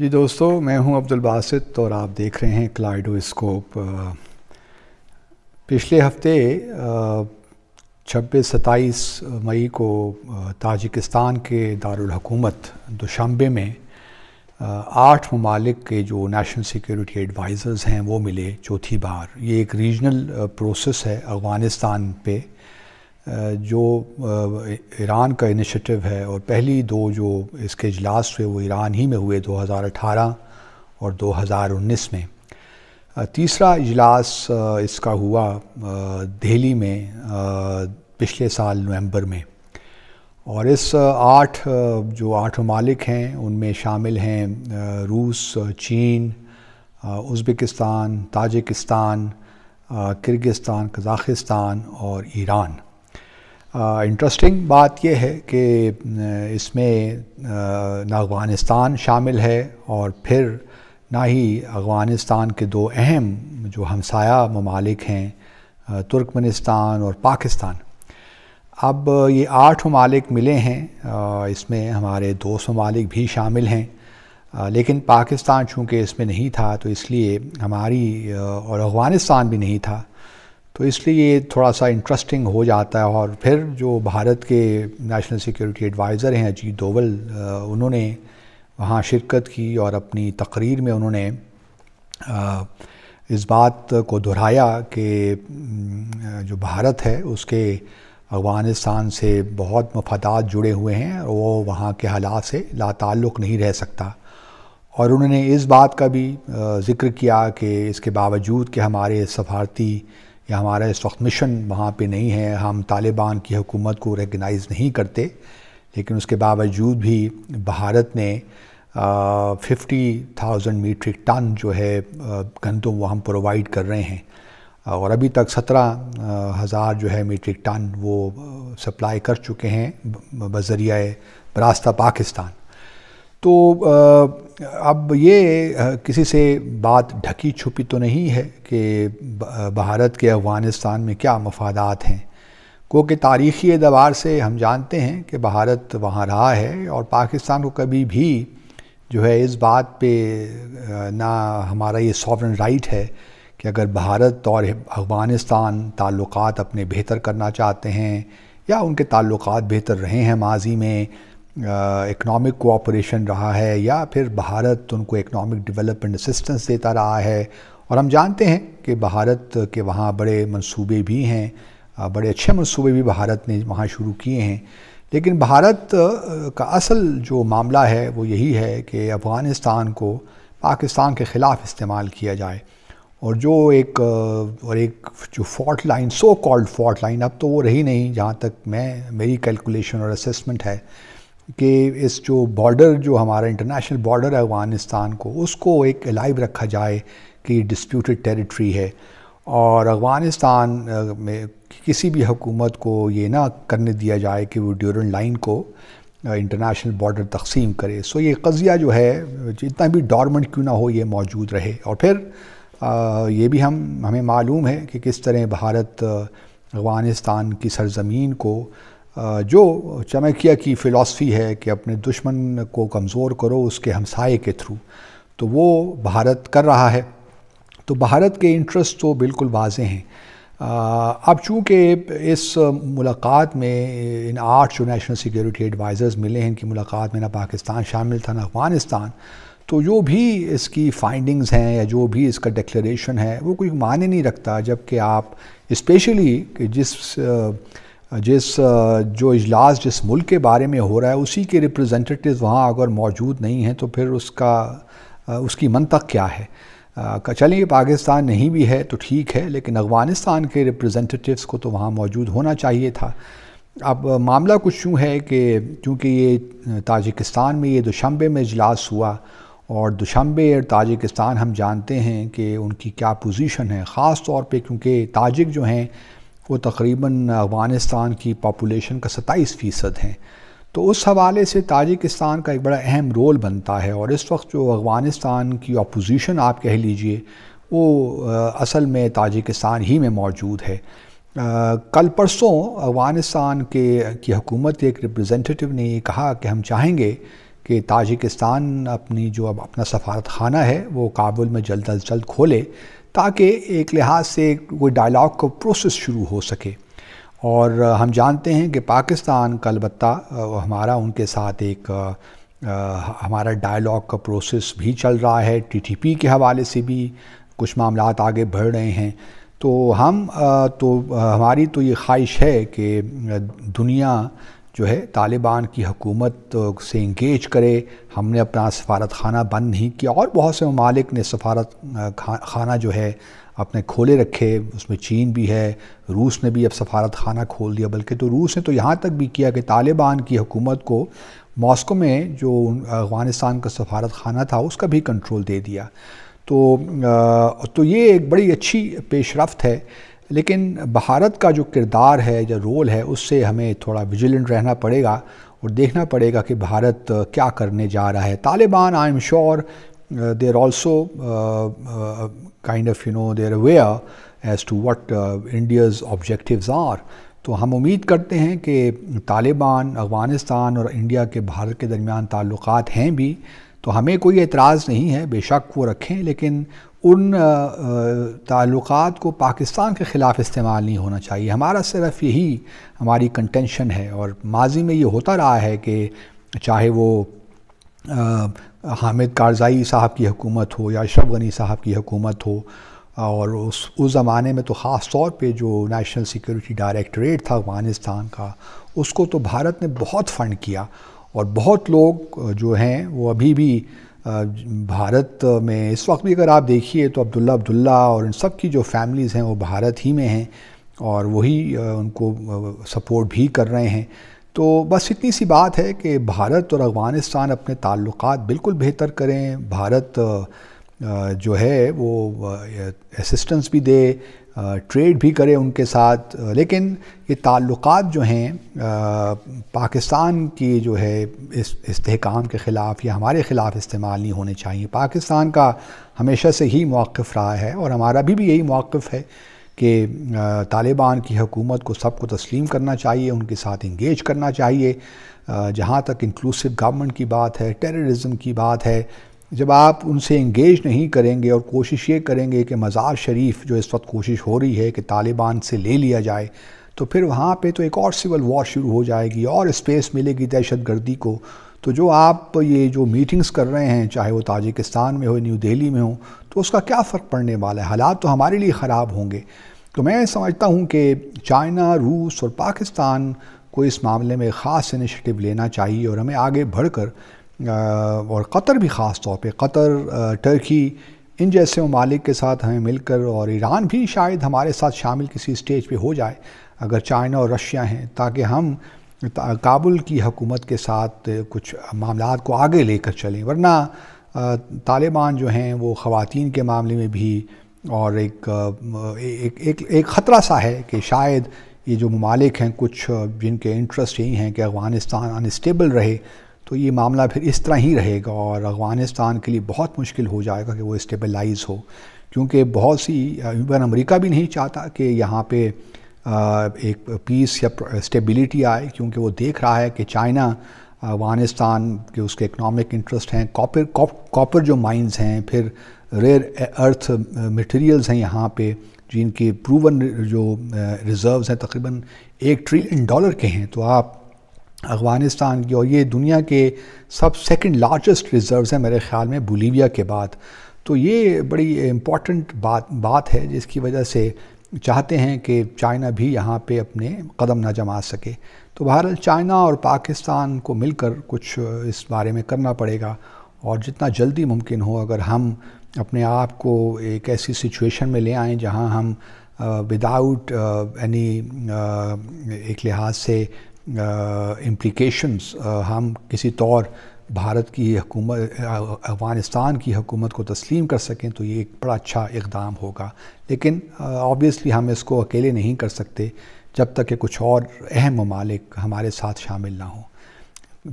जी दोस्तों मैं हूं अब्दुल बासित और आप देख रहे हैं क्लाइडो स्कोप पिछले हफ्ते छब्बीस सताईस मई को ताजिकिस्तान के दारकूमत दुशांबे में आठ ममालिक के जो नेशनल सिक्योरिटी एडवाइज़र्स हैं वो मिले चौथी बार ये एक रीजनल प्रोसेस है अफ़गानिस्तान पे जो ईरान का इनिशिएटिव है और पहली दो जो इसके इजलास हुए वो ईरान ही में हुए 2018 और 2019 में तीसरा इजलास इसका हुआ दिल्ली में पिछले साल नवंबर में और इस आठ जो आठ ममालिक हैं उनमें शामिल हैं रूस चीन उज़्बेकिस्तान ताजिकिस्तान किर्गिस्तान कज़ाखिस्तान और ईरान इंटरेस्टिंग बात यह है कि इसमें ना अफ़गानिस्तान शामिल है और फिर ना ही अफ़गानिस्तान के दो अहम जो हमसाया ममालिक हैं तुर्कमेनिस्तान और पाकिस्तान अब ये आठ ममालिक मिले हैं इसमें हमारे दोस्त ममालिक भी शामिल हैं लेकिन पाकिस्तान चूँकि इसमें नहीं था तो इसलिए हमारी और अफ़गानिस्तान भी नहीं था तो इसलिए ये थोड़ा सा इंटरेस्टिंग हो जाता है और फिर जो भारत के नेशनल सिक्योरिटी एडवाइज़र हैं अजीत दोवल उन्होंने वहाँ शिरकत की और अपनी तकरीर में उन्होंने इस बात को दोहराया कि जो भारत है उसके अफ़गानिस्तान से बहुत मफादात जुड़े हुए हैं और वो वहाँ के हालात से लाताल्लुक़ नहीं रह सकता और उन्होंने इस बात का भी ज़िक्र किया कि इसके बावजूद कि हमारे सफारती या हमारा इस वक्त मिशन वहाँ पे नहीं है हम तालिबान की हुकूमत को रिकगनाइज़ नहीं करते लेकिन उसके बावजूद भी भारत ने फिफ्टी थाउजेंड मीट्रिक टन जो है गंदम वो हम प्रोवाइड कर रहे हैं और अभी तक सत्रह हज़ार जो है मीट्रिक टन वो सप्लाई कर चुके हैं बजरिया रास्ता पाकिस्तान तो अब ये किसी से बात ढकी छुपी तो नहीं है कि भारत के अफ़गानिस्तान में क्या मफादात हैं क्योंकि तारीख़ी एतबार से हम जानते हैं कि भारत वहाँ रहा है और पाकिस्तान को कभी भी जो है इस बात पे ना हमारा ये सॉवरन राइट है कि अगर भारत और अफ़गानिस्तान ताल्लुकात अपने बेहतर करना चाहते हैं या उनके ताल्लुकात बेहतर रहे हैं माजी में इकनॉमिक कोऑपरेशन रहा है या फिर भारत उनको इकनॉमिक डेवलपमेंट असिस्टेंस देता रहा है और हम जानते हैं कि भारत के वहाँ बड़े मंसूबे भी हैं बड़े अच्छे मंसूबे भी भारत ने वहाँ शुरू किए हैं लेकिन भारत का असल जो मामला है वो यही है कि अफ़गानिस्तान को पाकिस्तान के ख़िलाफ़ इस्तेमाल किया जाए और जो एक और एक जो fault line so called fault line अब तो वो रही नहीं जहाँ तक मैं मेरी कैलकुलेशन और असेसमेंट है कि इस जो बॉर्डर जो हमारा इंटरनेशनल बॉर्डर है अफ़गानिस्तान को उसको एक अलाइव रखा जाए कि डिस्प्यूटेड टेरिटरी है और अफ़गानिस्तान में किसी भी हुकूमत को ये ना करने दिया जाए कि वो ड्यूरन लाइन को इंटरनेशनल बॉर्डर तकसीम करे सो ये कज़िया जो है जितना भी डॉर्मेंट क्यों ना हो ये मौजूद रहे और फिर आ, ये भी हम हमें मालूम है कि किस तरह भारत अफ़गानिस्तान की सरजमीन को जो चाणक्य की फ़िलासफ़ी है कि अपने दुश्मन को कमज़ोर करो उसके हमसाए के थ्रू तो वो भारत कर रहा है तो भारत के इंटरेस्ट तो बिल्कुल वाजे हैं अब चूँकि इस मुलाकात में इन आठ जो नेशनल सिक्योरिटी एडवाइज़र्स मिले हैं इनकी मुलाकात में ना पाकिस्तान शामिल था ना अफ़गानिस्तान तो जो भी इसकी फाइंडिंग्स हैं या जो भी इसका डिक्लेरेशन है वो कोई माने नहीं रखता जबकि आप इस्पेशली जिस आ, जिस जो इजलास जिस मुल्क के बारे में हो रहा है उसी के रिप्रेजेंटेटिव वहाँ अगर मौजूद नहीं हैं तो फिर उसका उसकी मनतक क्या है चलिए पाकिस्तान नहीं भी है तो ठीक है लेकिन अफ़गानिस्तान के रिप्रेजेंटेटिव्स को तो वहाँ मौजूद होना चाहिए था अब मामला कुछ यूँ है कि क्योंकि ये ताजिकिस्तान में ये दुशंबे में इजलास हुआ और दुशंबे और ताजिकिस्तान हम जानते हैं कि उनकी क्या पोजीशन है ख़ास तौर पे क्योंकि ताजिक जो हैं वो तकरीबन अफ़गानिस्तान की पापोलेशन का सत्ताईस फ़ीसद हैं तो उस हवाले से ताजिकिस्तान का एक बड़ा अहम रोल बनता है और इस वक्त जो अफ़गानिस्तान की अपोजिशन आप कह लीजिए वो असल में ताजिकिस्तान ही में मौजूद है आ, कल परसों अफ़गानिस्तान के की हुकूमत एक रिप्रेजेंटेटिव ने ये कहा कि हम चाहेंगे कि ताजिकिस्तान अपनी जो अब अपना सफारत खाना है वो काबुल में जल्द अज जल्द खोले ताकि एक लिहाज से कोई डायलॉग का प्रोसेस शुरू हो सके और हम जानते हैं कि पाकिस्तान का अलबत् हमारा उनके साथ एक हमारा डायलॉग का प्रोसेस भी चल रहा है टीटीपी के हवाले से भी कुछ मामला आगे बढ़ रहे हैं तो हम तो हमारी तो ये ख्वाहिश है कि दुनिया जो है तालिबान की हकूमत से इंगेज करे हमने अपना सफारत खाना बंद नहीं किया और बहुत से ममालिक ने सफारत खाना जो है अपने खोले रखे उसमें चीन भी है रूस ने भी अब सफारत खाना खोल दिया बल्कि तो रूस ने तो यहाँ तक भी किया कि तालिबान की हकूमत को मॉस्को में जो अफ़गानिस्तान का सफारत खाना था उसका भी कंट्रोल दे दिया तो तो ये एक बड़ी अच्छी पेशरफ है लेकिन भारत का जो किरदार है या रोल है उससे हमें थोड़ा विजिलेंट रहना पड़ेगा और देखना पड़ेगा कि भारत क्या करने जा रहा है Taliban I am sure they're also kind of you know they're aware as to what India's objectives are तो हम उम्मीद करते हैं कि तालिबान अफ़गानिस्तान और इंडिया के भारत के दरमियान ताल्लुक़ हैं भी तो हमें कोई एतराज़ नहीं है बेशक वो रखें लेकिन उन ताल्लुक़ को पाकिस्तान के ख़िलाफ़ इस्तेमाल नहीं होना चाहिए हमारा सिर्फ यही हमारी कंटेंशन है और माजी में ये होता रहा है कि चाहे वो आ, हामिद कारजाई साहब की हुकूमत हो या अशरफ गनी साहब की हुकूमत हो और उस उस ज़माने में तो ख़ास तौर पे जो नेशनल सिक्योरिटी डायरेक्टरेट था अफ़गानिस्तान का उसको तो भारत ने बहुत फ़ंड किया और बहुत लोग जो हैं वो अभी भी भारत में इस वक्त भी अगर आप देखिए तो अब्दुल्ला अब्दुल्ला और इन सब की जो फैमिलीज़ हैं वो भारत ही में हैं और वही उनको सपोर्ट भी कर रहे हैं तो बस इतनी सी बात है कि भारत और अफ़गानिस्तान अपने ताल्लुक बिल्कुल बेहतर करें भारत जो है वो असिस्टेंस भी दे ट्रेड भी करें उनके साथ लेकिन ये ताल्लुक जो हैं पाकिस्तान की जो है इस इस्तेकाम के ख़िलाफ़ या हमारे ख़िलाफ़ इस्तेमाल नहीं होने चाहिए पाकिस्तान का हमेशा से ही मौक़ रहा है और हमारा भी भी यही मौक़ है कि तालिबान की हकूमत को सबको तस्लीम करना चाहिए उनके साथ इंगेज करना चाहिए जहाँ तक इंक्लूसिव गवर्नमेंट की बात है टेररिज्म की बात है जब आप उनसे इंगेज नहीं करेंगे और कोशिश ये करेंगे कि मज़ार शरीफ जो इस वक्त कोशिश हो रही है कि तालिबान से ले लिया जाए तो फिर वहाँ पे तो एक और सिविल वॉर शुरू हो जाएगी और स्पेस मिलेगी दहशत गर्दी को तो जो आप ये जो मीटिंग्स कर रहे हैं चाहे वो ताजिकिस्तान में हो न्यू दिल्ली में हो तो उसका क्या फ़र्क पड़ने वाला है हालात तो हमारे लिए ख़राब होंगे तो मैं समझता हूँ कि चाइना रूस और पाकिस्तान को इस मामले में ख़ास इनिशटिव लेना चाहिए और हमें आगे बढ़कर और कतर भी ख़ास तौर पर कतर टर्की इन जैसे ममालिक के साथ हमें मिलकर और ईरान भी शायद हमारे साथ शामिल किसी स्टेज पर हो जाए अगर चाइना और रशिया हैं ताकि हम काबुल की हकूमत के साथ कुछ मामला को आगे लेकर चलें वरना तालिबान जो हैं वो ख़वान के मामले में भी और एक एक एक, एक ख़तरा सा है कि शायद ये जो ममालिक हैं कुछ जिनके इंटरेस्ट यही हैं कि अफ़गानिस्तान अनस्टेबल रहे तो ये मामला फिर इस तरह ही रहेगा और अफ़गानिस्तान के लिए बहुत मुश्किल हो जाएगा कि वो स्टेबलाइज हो क्योंकि बहुत सी इवन अमेरिका भी नहीं चाहता कि यहाँ पे एक पीस या स्टेबिलिटी आए क्योंकि वो देख रहा है कि चाइना अफ़गानिस्तान के उसके इकनॉमिक इंटरेस्ट हैं कॉपर कॉपर जो माइंस हैं फिर रेयर अर्थ मटेरियल्स हैं यहाँ पे जिनके प्रूवन जो रिज़र्व्स हैं तकरीबन एक ट्रिलियन डॉलर के हैं तो आप अफ़गानिस्तान की और ये दुनिया के सब सेकंड लार्जेस्ट रिज़र्व्स हैं मेरे ख़्याल में बोलीविया के बाद तो ये बड़ी इम्पॉर्टेंट बात बात है जिसकी वजह से चाहते हैं कि चाइना भी यहाँ पे अपने कदम ना जमा सके तो बहर चाइना और पाकिस्तान को मिलकर कुछ इस बारे में करना पड़ेगा और जितना जल्दी मुमकिन हो अगर हम अपने आप को एक ऐसी सिचुएशन में ले आएँ जहाँ हम without uh, any uh, uh, एक लिहाज से इम्प्लिकेशंस हम किसी तौर भारत की हकूमत अफ़गानिस्तान की हकूमत को तस्लीम कर सकें तो ये एक बड़ा अच्छा इकदाम होगा लेकिन ऑब्वियसली हम इसको अकेले नहीं कर सकते जब तक कि कुछ और अहम ममालिक हमारे साथ शामिल ना हों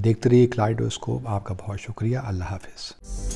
देखते रहिए क्लाइडोस्कोप आपका बहुत शुक्रिया अल्लाह हाफिज़